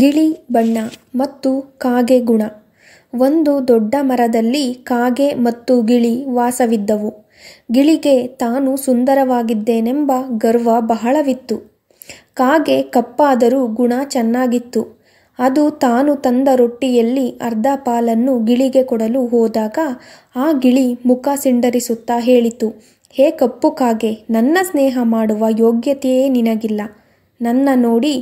ಗಿಳಿ ಬಣ್ಣ ಮತ್ತು ಕಾಗೆ ಗುಣ ಒಂದು ದೊಡ್ಡ ಮರದಲ್ಲಿ ಕಾಗೆ ಮತ್ತು ಗಿಳಿ ವಾಸವಿದ್ದವು ಗಿಳಿಗೆ ತಾನು ಸುಂದರವಾಗಿದ್ದೇನೆಂಬ ಗರ್ವ ಬಹಳವಿತ್ತು ಕಾಗೆ ಕಪ್ಪಾದರೂ ಗುಣ ಚೆನ್ನಾಗಿತ್ತು ಅದು ತಾನು ತಂದ ರೊಟ್ಟಿಯಲ್ಲಿ ಅರ್ಧ ಪಾಲನ್ನು ಗಿಳಿಗೆ ಕೊಡಲು ಹೋದಾಗ ಆ ಗಿಳಿ ಮುಖ ಸಿಂಡರಿಸುತ್ತಾ ಹೇಳಿತು ಹೇ ಕಪ್ಪು ಕಾಗೆ ನನ್ನ ಸ್ನೇಹ ಮಾಡುವ ಯೋಗ್ಯತೆಯೇ ನಿನಗಿಲ್ಲ ನನ್ನ ನೋಡಿ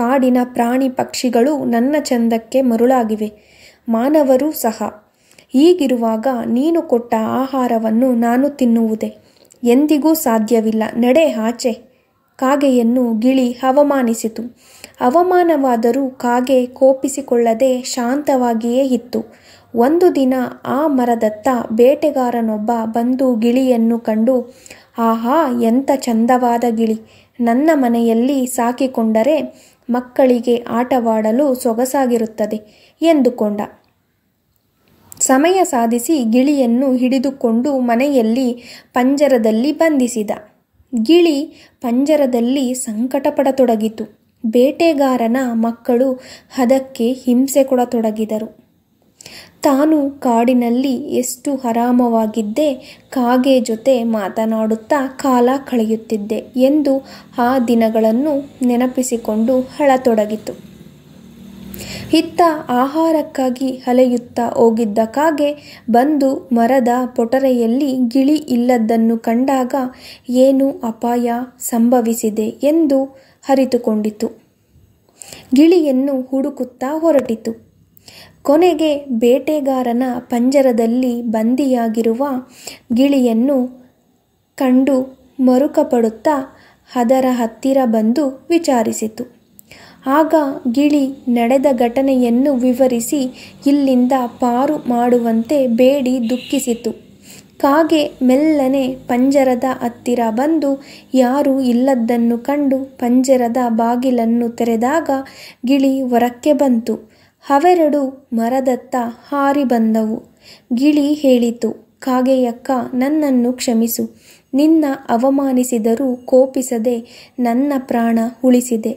ಕಾಡಿನ ಪ್ರಾಣಿ ಪಕ್ಷಿಗಳು ನನ್ನ ಚಂದಕ್ಕೆ ಮರುಳಾಗಿವೆ ಮಾನವರು ಸಹ ಹೀಗಿರುವಾಗ ನೀನು ಕೊಟ್ಟ ಆಹಾರವನ್ನು ನಾನು ತಿನ್ನುವುದೇ ಎಂದಿಗೂ ಸಾಧ್ಯವಿಲ್ಲ ನಡೆ ಆಚೆ ಕಾಗೆಯನ್ನು ಗಿಳಿ ಅವಮಾನಿಸಿತು ಅವಮಾನವಾದರೂ ಕಾಗೆ ಕೋಪಿಸಿಕೊಳ್ಳದೆ ಶಾಂತವಾಗಿಯೇ ಇತ್ತು ಒಂದು ದಿನ ಆ ಮರದತ್ತ ಬೇಟೆಗಾರನೊಬ್ಬ ಬಂದು ಗಿಳಿಯನ್ನು ಕಂಡು ಆಹಾ ಎಂಥ ಚಂದವಾದ ಗಿಳಿ ನನ್ನ ಮನೆಯಲ್ಲಿ ಸಾಕಿಕೊಂಡರೆ ಮಕ್ಕಳಿಗೆ ಆಟವಾಡಲು ಸೊಗಸಾಗಿರುತ್ತದೆ ಎಂದುಕೊಂಡ ಸಮಯ ಸಾಧಿಸಿ ಗಿಳಿಯನ್ನು ಹಿಡಿದುಕೊಂಡು ಮನೆಯಲ್ಲಿ ಪಂಜರದಲ್ಲಿ ಬಂಧಿಸಿದ ಗಿಳಿ ಪಂಜರದಲ್ಲಿ ಸಂಕಟಪಡತೊಡಗಿತು ಬೇಟೆಗಾರನ ಮಕ್ಕಳು ಹದಕ್ಕೆ ಹಿಂಸೆ ಕೊಡತೊಡಗಿದರು ತಾನು ಕಾಡಿನಲ್ಲಿ ಎಷ್ಟು ಆರಾಮವಾಗಿದ್ದೆ ಕಾಗೆ ಜೊತೆ ಮಾತನಾಡುತ್ತಾ ಕಾಲ ಕಳೆಯುತ್ತಿದ್ದೆ ಎಂದು ಆ ದಿನಗಳನ್ನು ನೆನಪಿಸಿಕೊಂಡು ಹಳತೊಡಗಿತು ಇತ್ತ ಆಹಾರಕ್ಕಾಗಿ ಅಲೆಯುತ್ತಾ ಹೋಗಿದ್ದ ಕಾಗೆ ಬಂದು ಮರದ ಪೊಟರೆಯಲ್ಲಿ ಗಿಳಿ ಇಲ್ಲದನ್ನು ಕಂಡಾಗ ಏನು ಅಪಾಯ ಸಂಭವಿಸಿದೆ ಎಂದು ಅರಿತುಕೊಂಡಿತು ಗಿಳಿಯನ್ನು ಹುಡುಕುತ್ತಾ ಹೊರಟಿತು ಕೊನೆಗೆ ಬೇಟೆಗಾರನ ಪಂಜರದಲ್ಲಿ ಬಂದಿಯಾಗಿರುವ ಗಿಳಿಯನ್ನು ಕಂಡು ಮರುಕಪಡುತ್ತಾ ಅದರ ಹತ್ತಿರ ಬಂದು ವಿಚಾರಿಸಿತು ಆಗ ಗಿಳಿ ನಡೆದ ಘಟನೆಯನ್ನು ವಿವರಿಸಿ ಇಲ್ಲಿಂದ ಪಾರು ಮಾಡುವಂತೆ ಬೇಡಿ ದುಃಖಿಸಿತು ಕಾಗೆ ಮೆಲ್ಲನೆ ಪಂಜರದ ಹತ್ತಿರ ಬಂದು ಯಾರೂ ಇಲ್ಲದ್ದನ್ನು ಕಂಡು ಪಂಜರದ ಬಾಗಿಲನ್ನು ತೆರೆದಾಗ ಗಿಳಿ ಹೊರಕ್ಕೆ ಬಂತು ಅವೆರಡು ಮರದತ್ತ ಹಾರಿ ಬಂದವು ಗಿಳಿ ಹೇಳಿತು ಕಾಗೆಯಕ್ಕ ನನ್ನನ್ನು ಕ್ಷಮಿಸು ನಿನ್ನ ಅವಮಾನಿಸಿದರೂ ಕೋಪಿಸದೆ ನನ್ನ ಪ್ರಾಣ ಉಳಿಸಿದೆ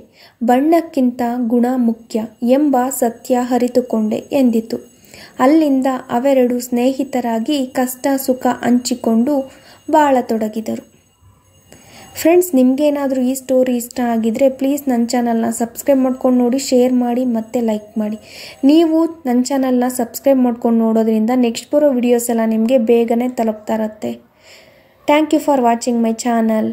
ಬಣ್ಣಕ್ಕಿಂತ ಗುಣ ಮುಖ್ಯ ಎಂಬ ಸತ್ಯ ಹರಿತುಕೊಂಡೆ ಎಂದಿತು ಅಲ್ಲಿಂದ ಅವೆರಡು ಸ್ನೇಹಿತರಾಗಿ ಕಷ್ಟ ಸುಖ ಹಂಚಿಕೊಂಡು ಬಾಳತೊಡಗಿದರು ಫ್ರೆಂಡ್ಸ್ ನಿಮಗೇನಾದರೂ ಈ ಸ್ಟೋರಿ ಇಷ್ಟ ಆಗಿದ್ದರೆ ಪ್ಲೀಸ್ ನನ್ನ ಚಾನಲ್ನ ಸಬ್ಸ್ಕ್ರೈಬ್ ಮಾಡ್ಕೊಂಡು ನೋಡಿ ಶೇರ್ ಮಾಡಿ ಮತ್ತು ಲೈಕ್ ಮಾಡಿ ನೀವು ನನ್ನ ಚಾನಲ್ನ ಸಬ್ಸ್ಕ್ರೈಬ್ ಮಾಡ್ಕೊಂಡು ನೋಡೋದ್ರಿಂದ ನೆಕ್ಸ್ಟ್ ಬರೋ ವಿಡಿಯೋಸ್ ಎಲ್ಲ ನಿಮಗೆ ಬೇಗನೆ ತಲುಪ್ತಾ ಇರುತ್ತೆ thank you for watching my channel